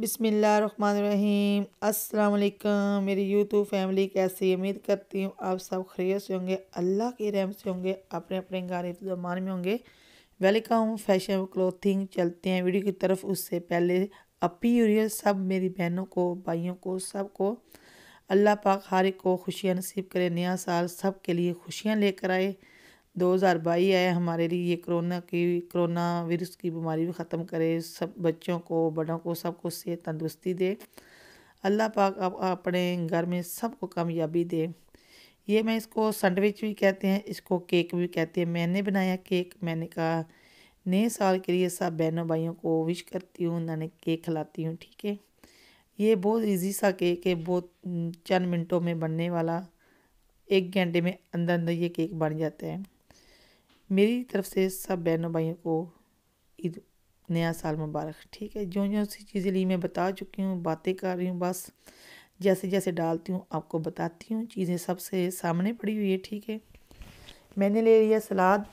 बिसमीम् अल्लाम मेरी YouTube family कैसी उम्मीद करती हूँ आप सब खरीय से होंगे अल्लाह के रहम से होंगे अपने अपने गाने तो जमान में होंगे वेलकम फैशन क्लोथिंग चलते हैं वीडियो की तरफ उससे पहले अपी और सब मेरी बहनों को भाइयों को सबको अल्लाह पाक हारे को खुशियाँ नसीब करे नया साल सब के लिए खुशियाँ लेकर आए दो हज़ार बाई आए हमारे लिए ये कोरोना की कोरोना वायरस की बीमारी भी ख़त्म करे सब बच्चों को बड़ों को सबको सेहत तंदुरुस्ती दे अल्लाह पाक आप अपने घर में सबको कामयाबी दे ये मैं इसको सैंडविच भी कहते हैं इसको केक भी कहते हैं मैंने बनाया केक मैंने कहा नए साल के लिए सब बहनों भाइयों को विश करती हूँ उन्होंने केक खिलाती हूँ ठीक है ये बहुत इजी सा केक है बहुत चंद मिनटों में बनने वाला एक घंटे में अंदर अंदर ये केक बन जाते हैं मेरी तरफ से सब बहनों भाइयों को ईद नया साल मुबारक ठीक है जो जो सी चीज़ें ली मैं बता चुकी हूँ बातें कर रही हूँ बस जैसे जैसे डालती हूँ आपको बताती हूँ चीज़ें सबसे सामने पड़ी हुई है ठीक है मैंने ले लिया सलाद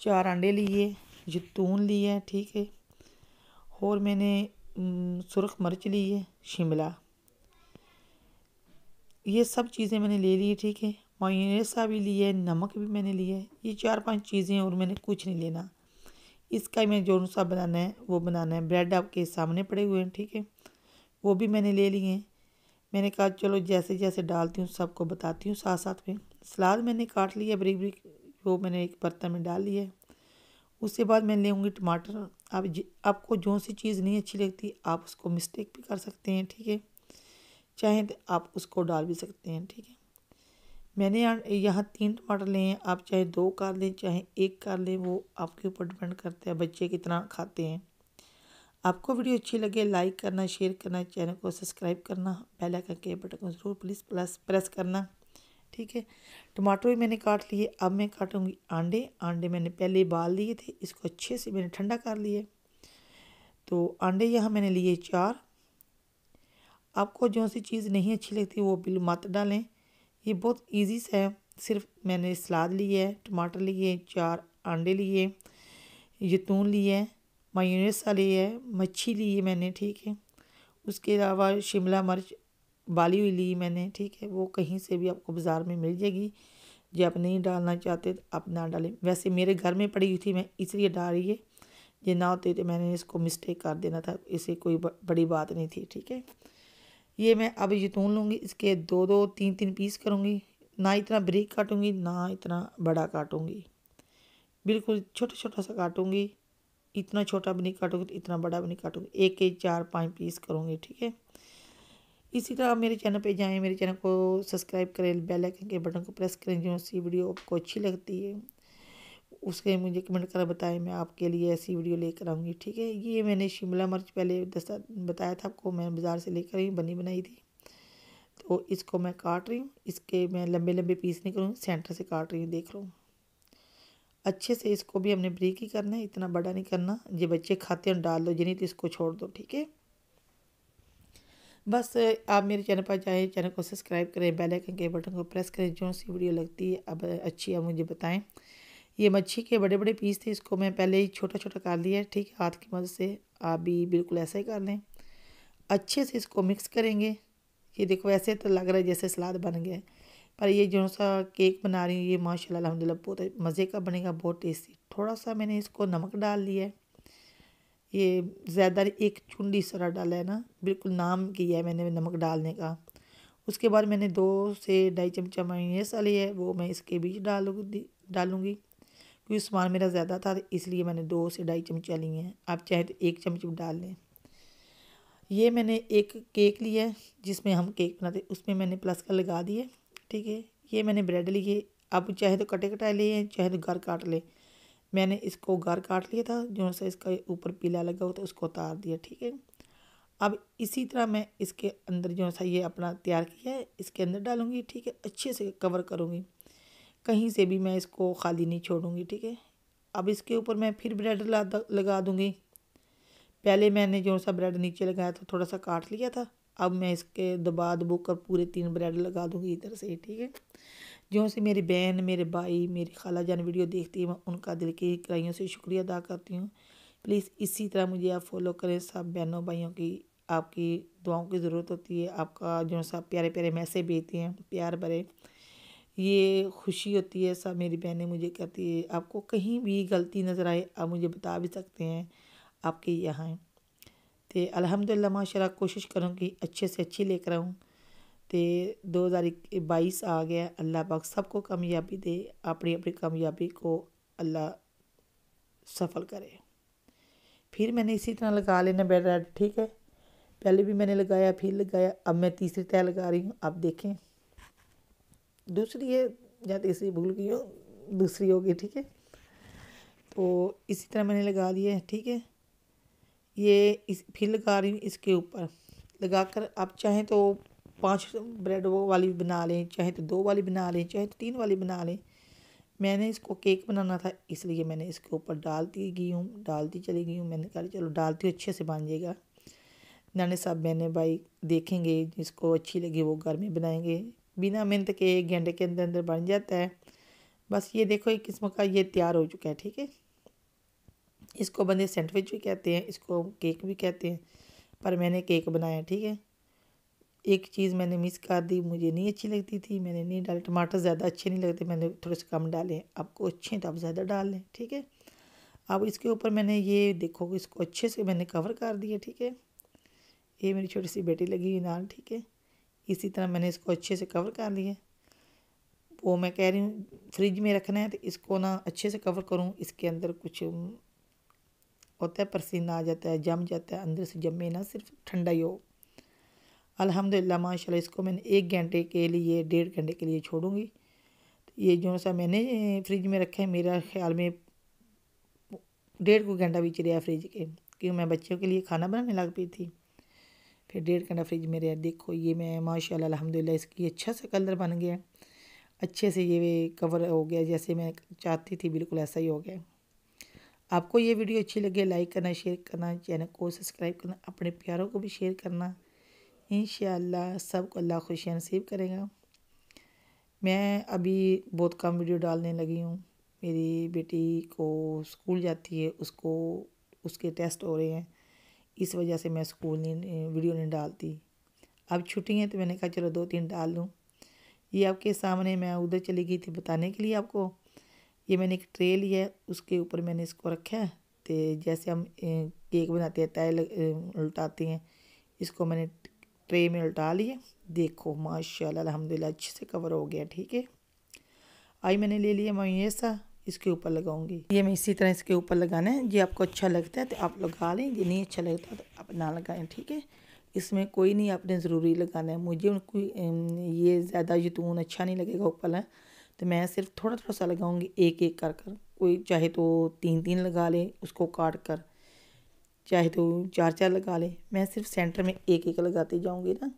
चार अंडे लिए जतून लिए है ठीक है और मैंने सुरख मिर्च ली है शिमला ये सब चीज़ें मैंने ले ली ठीक है मायूसा भी लिया है नमक भी मैंने लिया है ये चार पांच चीज़ें और मैंने कुछ नहीं लेना इसका मैं जो सा बनाना है वो बनाना है ब्रेड आपके सामने पड़े हुए हैं ठीक है वो भी मैंने ले लिए हैं मैंने कहा चलो जैसे जैसे डालती हूँ सबको बताती हूँ साथ साथ में सलाद मैंने काट लिया बरीक बरीक वो मैंने एक बर्तन में डाल लिया है उसके बाद मैं लेंगी टमाटर आप आपको जो सी चीज़ नहीं अच्छी लगती आप उसको मिस्टेक भी कर सकते हैं ठीक है चाहें तो आप उसको डाल भी सकते हैं ठीक है मैंने यहाँ तीन टमाटर लिए हैं आप चाहे दो कर लें चाहे एक कर लें वो आपके ऊपर डिपेंड करते हैं बच्चे कितना खाते हैं आपको वीडियो अच्छी लगे लाइक करना शेयर करना चैनल को सब्सक्राइब करना बेल आइकन के बटन को ज़रूर प्लीज़ प्लस प्रेस करना ठीक है टमाटर भी मैंने काट लिए अब मैं काटूँगी आंडे आंडे मैंने पहले उबाल लिए थे इसको अच्छे से मैंने ठंडा कर लिए तो आंडे यहाँ मैंने लिए चार आपको जो सी चीज़ नहीं अच्छी लगती वो बिल मत डालें ये बहुत ईजी से है सिर्फ मैंने सलाद ली है टमाटर लिए चार अंडे लिए जैतून लिए मायूनेसा लिए है मच्छी ली है मैंने ठीक है उसके अलावा शिमला मिर्च बाली हुई ली मैंने ठीक है वो कहीं से भी आपको बाज़ार में मिल जाएगी जो आप नहीं डालना चाहते तो आप ना डालें वैसे मेरे घर में पड़ी हुई थी मैं इसलिए डाल रही है ये ना होते तो मैंने इसको मिस्टेक कर देना था इसे कोई बड़ी बात नहीं थी ठीक है ये मैं अब जैतून लूँगी इसके दो दो तीन तीन पीस करूँगी ना इतना ब्रिक काटूँगी ना इतना बड़ा काटूँगी बिल्कुल छोटा छोटा सा काटूँगी इतना छोटा भी नहीं काटूँगी तो इतना बड़ा भी नहीं काटूँगी एक एक चार पाँच पीस करूँगी ठीक है इसी तरह आप मेरे चैनल पे जाएं मेरे चैनल को सब्सक्राइब करें बेल आइकन के बटन को प्रेस करें जो सी वीडियो आपको अच्छी लगती है उसके मुझे कमेंट कर बताएं मैं आपके लिए ऐसी वीडियो लेकर आऊँगी ठीक है ये मैंने शिमला मिर्च पहले दस्ता बताया था आपको मैं बाज़ार से लेकर आई बनी बनाई थी तो इसको मैं काट रही हूँ इसके मैं लंबे लंबे पीस नहीं करूँ सेंटर से काट रही हूँ देख लो अच्छे से इसको भी हमने ब्रेक ही करना है इतना बड़ा नहीं करना जो बच्चे खाते हैं डाल दो जिन्हें तो इसको छोड़ दो ठीक है बस आप मेरे चैनल पर जाएँ चैनल को सब्सक्राइब करें बेल आइकन के बटन को प्रेस करें जो सी वीडियो लगती है अब अच्छी है मुझे बताएं ये मच्छी के बड़े बड़े पीस थे इसको मैं पहले ही छोटा छोटा कर लिया ठीक है हाथ की मदद से आप भी बिल्कुल ऐसा ही कर लें अच्छे से इसको मिक्स करेंगे ये देखो ऐसे तो लग रहा है जैसे सलाद बन गया है पर ये जो सा केक बना रही हूँ ये माशाल्लाह अलहमदिल्ला बहुत मज़े का बनेगा बहुत टेस्टी थोड़ा सा मैंने इसको नमक डाल लिया है ये ज़्यादा एक चुंडी सरा डाला है ना बिल्कुल नाम किया है मैंने नमक डालने का उसके बाद मैंने दो से ढाई चमचा मायूनेस वाली है वो मैं इसके बीच डालूँगी डालूँगी क्योंकि सामान मेरा ज़्यादा था इसलिए मैंने दो से ढाई चमचा लिए हैं आप चाहे तो एक चमच भी डाल लें ये मैंने एक केक लिया है जिसमें हम केक बनाते उसमें मैंने प्लस का लगा दिए ठीक है ये मैंने ब्रेड लिए आप चाहे तो कटे कटाए लिए हैं चाहे तो घर काट लें मैंने इसको घर काट लिया था जो सा इसका ऊपर पीला लगा हुआ था उसको उतार दिया ठीक है अब इसी तरह मैं इसके अंदर जो सा ये अपना तैयार किया है इसके अंदर डालूंगी ठीक है अच्छे से कवर करूँगी कहीं से भी मैं इसको खाली नहीं छोड़ूंगी ठीक है अब इसके ऊपर मैं फिर ब्रेड लगा दूँगी पहले मैंने जो सा ब्रेड नीचे लगाया था थोड़ा सा काट लिया था अब मैं इसके दबा दबो कर पूरे तीन ब्रेड लगा दूंगी इधर से ठीक है जो से मेरी बहन मेरे भाई मेरी खाला जान वीडियो देखती है मैं उनका दिल की कराइयों से शुक्रिया अदा करती हूँ प्लीज़ इसी तरह मुझे आप फॉलो करें सब बहनों भाइयों की आपकी दुआओं की ज़रूरत होती है आपका जो सा प्यारे प्यारे मैसेज भेजते हैं तो प्यार भरे ये खुशी होती है सब मेरी बहनें मुझे कहती है आपको कहीं भी गलती नज़र आए आप मुझे बता भी सकते हैं आपके यहाँ तो अलहमदिल्ला माशा कोशिश करूँ कि अच्छे से अच्छी लेकर आऊँ तो दो हज़ार बाईस आ गया अल्लाह पाक सबको कामयाबी दे अपनी अपनी कामयाबी को अल्लाह सफल करे फिर मैंने इसी तरह लगा लेना बेड रेड ठीक है पहले भी मैंने लगाया फिर लगाया अब मैं तीसरी तय लगा रही हूँ आप देखें दूसरी है या तीसरी भूल गई हो दूसरी होगी ठीक है तो इसी तरह मैंने लगा दिया है ठीक है ये इस फिर लगा रही हूँ इसके ऊपर लगा कर आप चाहें तो पांच ब्रेड वाली बना लें चाहे तो दो वाली बना लें चाहे तो तीन वाली बना लें मैंने इसको केक बनाना था इसलिए मैंने इसके ऊपर डालती गई हूँ डालती चली गई हूँ मैंने कहा चलो डालती हूँ अच्छे से बन जाएगा नानी साहब मैंने भाई देखेंगे जिसको अच्छी लगी वो घर में बनाएंगे बिना मेहनत के एक घंटे के अंदर अंदर बन जाता है बस ये देखो एक किस्म का ये तैयार हो चुका है ठीक है इसको बंदे सैंडविच भी कहते हैं इसको केक भी कहते हैं पर मैंने केक बनाया ठीक है एक चीज़ मैंने मिस कर दी मुझे नहीं अच्छी लगती थी मैंने नहीं डाले टमाटर ज़्यादा अच्छे नहीं लगते मैंने थोड़े से कम डाले आपको अच्छे तो आप ज़्यादा डाल लें ठीक है अब इसके ऊपर मैंने ये देखो इसको अच्छे से मैंने कवर कर दिया ठीक है ये मेरी छोटी सी बेटी लगी हुई नाल ठीक है इसी तरह मैंने इसको अच्छे से कवर कर लिया वो मैं कह रही हूँ फ्रिज में रखना है तो इसको ना अच्छे से कवर करूँ इसके अंदर कुछ होता है परसीना आ जाता है जम जाता है अंदर से जमे ना सिर्फ ठंडा ही हो अलहमदिल्ला माशाल्लाह इसको मैंने एक घंटे के लिए डेढ़ घंटे के लिए छोड़ूंगी तो ये जो सा मैंने फ्रिज में रखा है मेरा ख्याल में डेढ़ को घंटा भी चलिया फ्रिज के क्योंकि मैं बच्चों के लिए खाना बनाने लग पी थी कि डेढ़ घंटा फ्रिज में रहा देखो ये मैं माशा अलहमदिल्ला इसकी अच्छा सा कलर बन गया अच्छे से ये कवर हो गया जैसे मैं चाहती थी बिल्कुल ऐसा ही हो गया आपको ये वीडियो अच्छी लगे लाइक करना शेयर करना चैनल को सब्सक्राइब करना अपने प्यारों को भी शेयर करना इन सबको अल्लाह खुशियाँ नसीब करेगा मैं अभी बहुत कम वीडियो डालने लगी हूँ मेरी बेटी को स्कूल जाती है उसको उसके टेस्ट हो रहे हैं इस वजह से मैं स्कूल नहीं वीडियो नहीं डालती अब छुट्टी है तो मैंने कहा चलो दो तीन डाल दूँ ये आपके सामने मैं उधर चली गई थी बताने के लिए आपको ये मैंने एक ट्रे लिया है उसके ऊपर मैंने इसको रखा है तो जैसे हम केक बनाते हैं तय उल्टाते हैं इसको मैंने ट्रे में उल्टा लिया देखो माशाल्लाह अलहमदिल्ला अच्छे से कवर हो गया ठीक है आई मैंने ले लिया मयसा इसके ऊपर लगाऊंगी ये मैं इसी तरह इसके ऊपर लगाना है ये आपको अच्छा लगता है तो आप लगा लें ये नहीं अच्छा लगता तो आप ना लगाएं ठीक है इसमें कोई नहीं आपने ज़रूरी लगाना है मुझे उनको ये ज़्यादा जतून अच्छा नहीं लगेगा ऊपर है तो मैं सिर्फ थोड़ा थोड़ा सा लगाऊंगी एक एक कर कर कोई चाहे तो तीन तीन लगा ले उसको काट कर चाहे तो चार चार लगा लें मैं सिर्फ सेंटर में एक एक लगाती जाऊँगी ना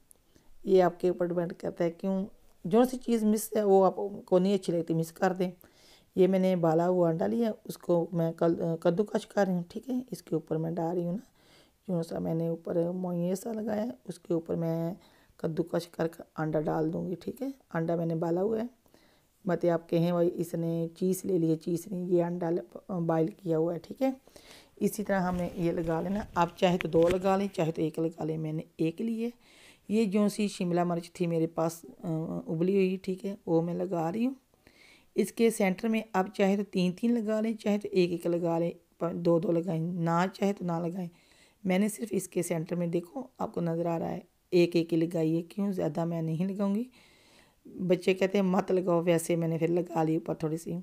ये आपके ऊपर डिपेंड करता है क्यों जो सी चीज़ मिस है वो आपको नहीं अच्छी लगती मिस कर दें ये मैंने बाला हुआ अंडा लिया उसको मैं कल कद्दूकश कर रही हूँ ठीक है इसके ऊपर मैं डाल रही हूँ ना यूँ सा मैंने ऊपर मोइे सा लगाया उसके ऊपर मैं कद्दूकश कर अंडा डाल दूँगी ठीक है अंडा मैंने बाला हुआ है मत आप कहें भाई इसने चीज़ ले लिए चीस चीज़ ने ये अंडा बॉयल किया हुआ है ठीक है इसी तरह हमने ये लगा लेना आप चाहे तो दो लगा लें चाहे तो एक लगा लें मैंने एक लिए ये जो सी शिमला मिर्च थी मेरे पास उबली हुई ठीक है वो मैं लगा रही हूँ इसके सेंटर में आप चाहे तो तीन तीन लगा लें चाहे तो एक एक लगा लें दो दो लगाएं ना चाहे तो ना लगाएं मैंने सिर्फ इसके सेंटर में देखो आपको नज़र आ रहा है एक एक ही लगाइए क्यों ज़्यादा मैं नहीं लगाऊंगी बच्चे कहते हैं मत लगाओ वैसे मैंने फिर लगा ली ऊपर थोड़ी सी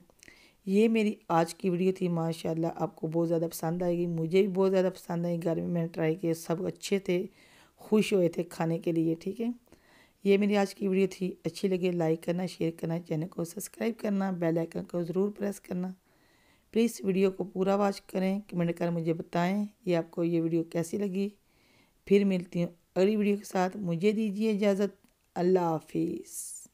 ये मेरी आज की वीडियो थी माशाल्लाह आपको बहुत ज़्यादा पसंद आएगी मुझे भी बहुत ज़्यादा पसंद आई घर में मैंने ट्राई किए सब अच्छे थे खुश हुए थे खाने के लिए ठीक है ये मेरी आज की वीडियो थी अच्छी लगे लाइक करना शेयर करना चैनल को सब्सक्राइब करना बेल आइकन को ज़रूर प्रेस करना प्लीज़ वीडियो को पूरा वॉच करें कमेंट कर मुझे बताएं ये आपको ये वीडियो कैसी लगी फिर मिलती हूँ अगली वीडियो के साथ मुझे दीजिए इजाज़त अल्लाह हाफिज़